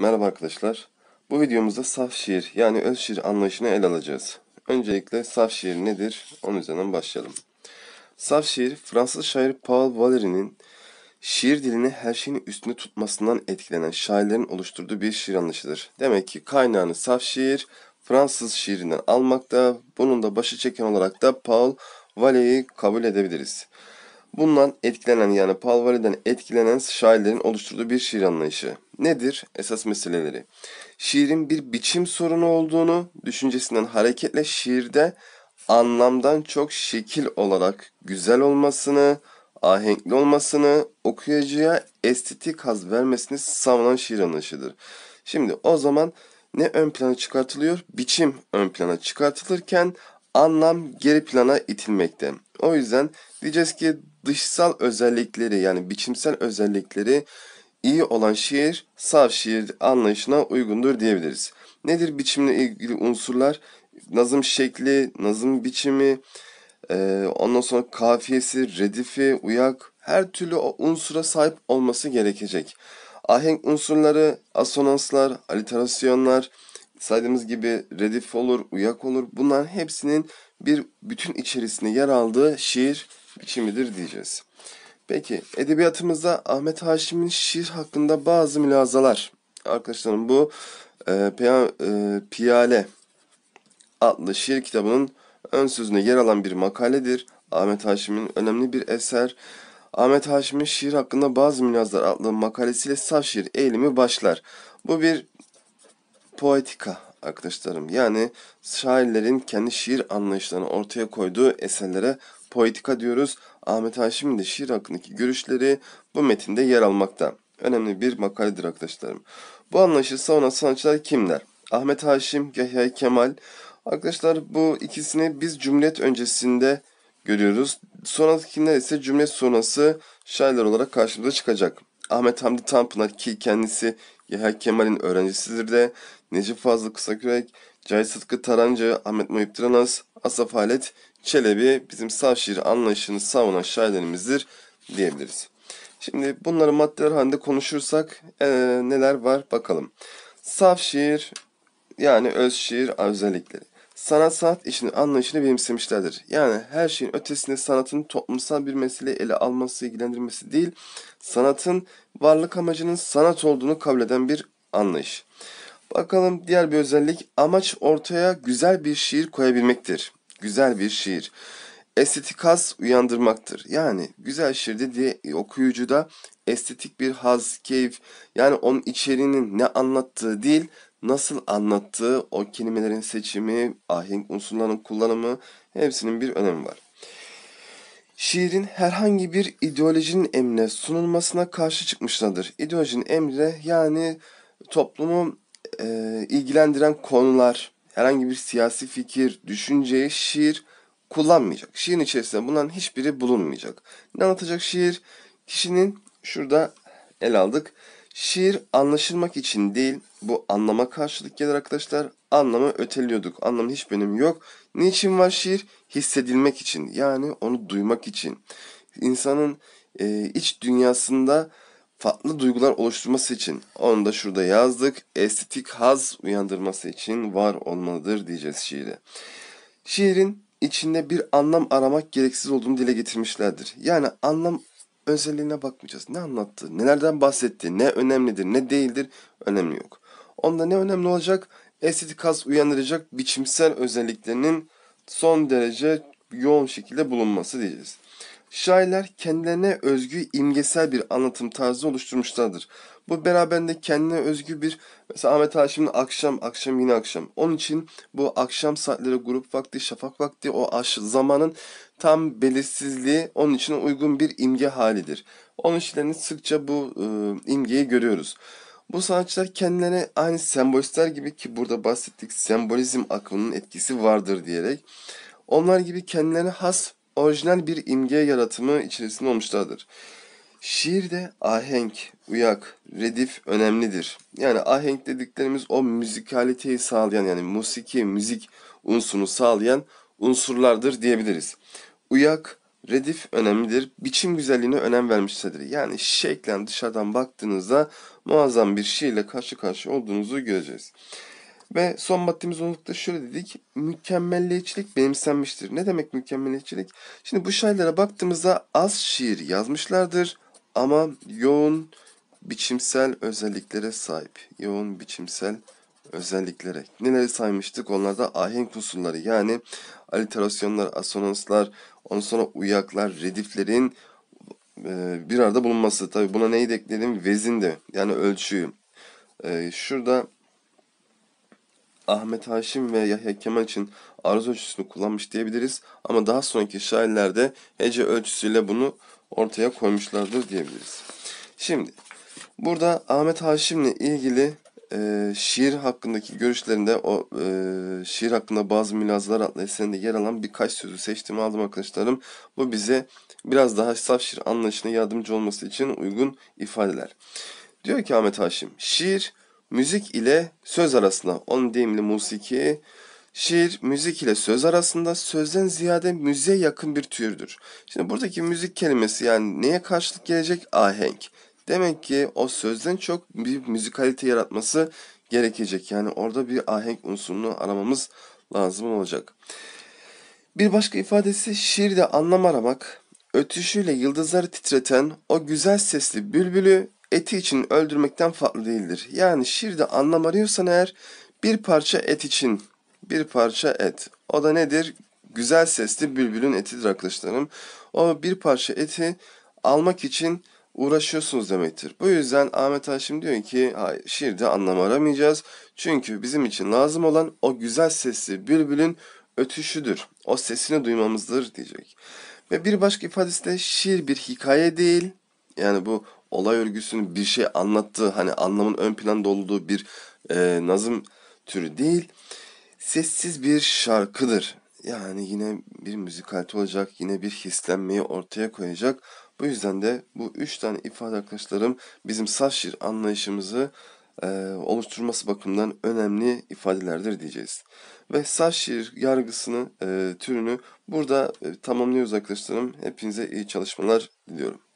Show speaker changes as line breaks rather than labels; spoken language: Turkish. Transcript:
Merhaba arkadaşlar. Bu videomuzda saf şiir yani öz şiir anlayışını ele alacağız. Öncelikle saf şiir nedir? Onun üzerinden başlayalım. Saf şiir Fransız şair Paul Valéry'nin şiir dilini her şeyin üstünde tutmasından etkilenen şairlerin oluşturduğu bir şiir anlayışıdır. Demek ki kaynağını saf şiir Fransız şiirinden almakta, bunun da başı çeken olarak da Paul Valéry'i kabul edebiliriz. Bundan etkilenen yani Palvari'den etkilenen şairlerin oluşturduğu bir şiir anlayışı. Nedir esas meseleleri? Şiirin bir biçim sorunu olduğunu düşüncesinden hareketle şiirde anlamdan çok şekil olarak güzel olmasını, ahenkli olmasını, okuyucuya estetik haz vermesini savunan şiir anlayışıdır. Şimdi o zaman ne ön plana çıkartılıyor? Biçim ön plana çıkartılırken anlam geri plana itilmekte. O yüzden diyeceğiz ki dışsal özellikleri yani biçimsel özellikleri iyi olan şiir saf şiir anlayışına uygundur diyebiliriz. Nedir biçimle ilgili unsurlar? Nazım şekli, nazım biçimi, e, ondan sonra kafiyesi, redifi, uyak her türlü unsura sahip olması gerekecek. Ahenk unsurları, asonanslar, aliterasyonlar, saydığımız gibi redif olur, uyak olur. Bunların hepsinin bir bütün içerisinde yer aldığı şiir biçimidir diyeceğiz. Peki edebiyatımızda Ahmet Haşim'in şiir hakkında bazı mülazalar. Arkadaşlarım bu e, Piya, e, Piyale adlı şiir kitabının ön sözüne yer alan bir makaledir. Ahmet Haşim'in önemli bir eser. Ahmet Haşim'in şiir hakkında bazı mülazalar adlı makalesiyle saf şiir eğilimi başlar. Bu bir poetika arkadaşlarım. Yani şairlerin kendi şiir anlayışlarını ortaya koyduğu eserlere poetika diyoruz. Ahmet Haşim'in de şiir hakkındaki görüşleri bu metinde yer almakta. Önemli bir makaledir arkadaşlarım. Bu anlayışı savunan sanatçılar kimler? Ahmet Haşim, Yahya Kemal. Arkadaşlar bu ikisini biz Cumhuriyet öncesinde görüyoruz. Sonrakiler ise Cumhuriyet sonrası şairler olarak karşımıza çıkacak. Ahmet Hamdi Tanpınar ki kendisi Yahya Kemal'in öğrencisidir de Necip Fazıl Kısakürek, Cahit Sıtkı Tarancı, Ahmet Muhip Tranas, Asaf Halet, Çelebi bizim saf şiir anlayışını savunan şairlerimizdir diyebiliriz. Şimdi bunları maddeler halinde konuşursak ee, neler var bakalım. Saf şiir yani öz şiir özellikleri. Sanat sanat işinin anlayışını benimsemişlerdir. Yani her şeyin ötesinde sanatın toplumsal bir mesele ele alması, ilgilendirmesi değil, sanatın varlık amacının sanat olduğunu kabul eden bir anlayış. Bakalım diğer bir özellik amaç ortaya güzel bir şiir koyabilmektir. Güzel bir şiir. Estetik haz uyandırmaktır. Yani güzel şiirde diye okuyucuda estetik bir haz, keyif yani onun içeriğinin ne anlattığı değil nasıl anlattığı, o kelimelerin seçimi, ahenk unsurlarının kullanımı hepsinin bir önemi var. Şiirin herhangi bir ideolojinin emrine sunulmasına karşı çıkmışlardır. İdeolojinin emri yani toplumu e, ilgilendiren konular, herhangi bir siyasi fikir, düşünce, şiir kullanmayacak. Şiirin içerisinde bunların hiçbiri bulunmayacak. Ne anlatacak şiir? Kişinin şurada el aldık. Şiir anlaşılmak için değil, bu anlama karşılık gelir arkadaşlar. Anlamı öteliyorduk. Anlamın hiç benim yok. Niçin var şiir? Hissedilmek için. Yani onu duymak için. İnsanın e, iç dünyasında farklı duygular oluşturması için onu da şurada yazdık. Estetik haz uyandırması için var olmalıdır diyeceğiz şiire. Şiirin içinde bir anlam aramak gereksiz olduğunu dile getirmişlerdir. Yani anlam özelliğine bakmayacağız. Ne anlattı, nelerden bahsetti, ne önemlidir, ne değildir önemli yok. Onda ne önemli olacak? Estetik haz uyandıracak biçimsel özelliklerinin son derece yoğun şekilde bulunması diyeceğiz. Şairler kendilerine özgü imgesel bir anlatım tarzı oluşturmuşlardır. Bu beraberinde kendine özgü bir, mesela Ahmet Haşim'in akşam, akşam yine akşam. Onun için bu akşam saatleri grup vakti, şafak vakti, o aş, zamanın tam belirsizliği onun için uygun bir imge halidir. Onun işlerini sıkça bu e, imgeyi görüyoruz. Bu sanatçılar kendilerine aynı sembolistler gibi ki burada bahsettik sembolizm akımının etkisi vardır diyerek onlar gibi kendilerine has orijinal bir imge yaratımı içerisinde olmuşlardır. Şiirde ahenk, uyak, redif önemlidir. Yani ahenk dediklerimiz o müzikaliteyi sağlayan yani musiki, müzik unsurunu sağlayan unsurlardır diyebiliriz. Uyak, redif önemlidir. Biçim güzelliğine önem vermişlerdir. Yani şeklen dışarıdan baktığınızda muazzam bir şiirle karşı karşıya olduğunuzu göreceğiz. Ve son maddemiz olarak şöyle dedik. Mükemmelliyetçilik benimsenmiştir. Ne demek mükemmelliyetçilik? Şimdi bu şairlere baktığımızda az şiir yazmışlardır ama yoğun biçimsel özelliklere sahip. Yoğun biçimsel özelliklere. Neleri saymıştık? Onlar da ahenk unsurları yani aliterasyonlar, asonanslar, ondan sonra uyaklar, rediflerin e, bir arada bulunması. Tabi buna neyi de ekledim? Vezin de yani ölçüyü. E, şurada Ahmet Haşim ve Yahya Kemal için aruz ölçüsünü kullanmış diyebiliriz ama daha sonraki şairlerde hece ölçüsüyle bunu ortaya koymuşlardır diyebiliriz. Şimdi burada Ahmet Haşim'le ilgili e, şiir hakkındaki görüşlerinde o e, şiir hakkında bazı mülazalar adlı eserinde yer alan birkaç sözü seçtim aldım arkadaşlarım. Bu bize biraz daha saf şiir anlayışına yardımcı olması için uygun ifadeler. Diyor ki Ahmet Haşim, şiir müzik ile söz arasında. Onun deyimli musiki, şiir müzik ile söz arasında sözden ziyade müziğe yakın bir türdür. Şimdi buradaki müzik kelimesi yani neye karşılık gelecek? Ahenk. Demek ki o sözden çok bir müzikalite yaratması gerekecek. Yani orada bir ahenk unsurunu aramamız lazım olacak. Bir başka ifadesi şiirde anlam aramak, ötüşüyle yıldızları titreten o güzel sesli bülbülü eti için öldürmekten farklı değildir. Yani şiirde anlam arıyorsan eğer bir parça et için bir parça et. O da nedir? Güzel sesli bülbülün etidir arkadaşlarım. O bir parça eti almak için uğraşıyorsunuz demektir. Bu yüzden Ahmet Haşim diyor ki hayır, şiirde anlam aramayacağız. Çünkü bizim için lazım olan o güzel sesli bülbülün ötüşüdür. O sesini duymamızdır diyecek. Ve bir başka ifadesi de şiir bir hikaye değil. Yani bu olay örgüsünün bir şey anlattığı hani anlamın ön planda olduğu bir e, nazım türü değil. Sessiz bir şarkıdır. Yani yine bir müzikalite olacak, yine bir hislenmeyi ortaya koyacak. Bu yüzden de bu üç tane ifade arkadaşlarım bizim saf şiir anlayışımızı e, oluşturması bakımından önemli ifadelerdir diyeceğiz. Ve saf şiir yargısını, e, türünü burada e, tamamlıyoruz arkadaşlarım. Hepinize iyi çalışmalar diliyorum.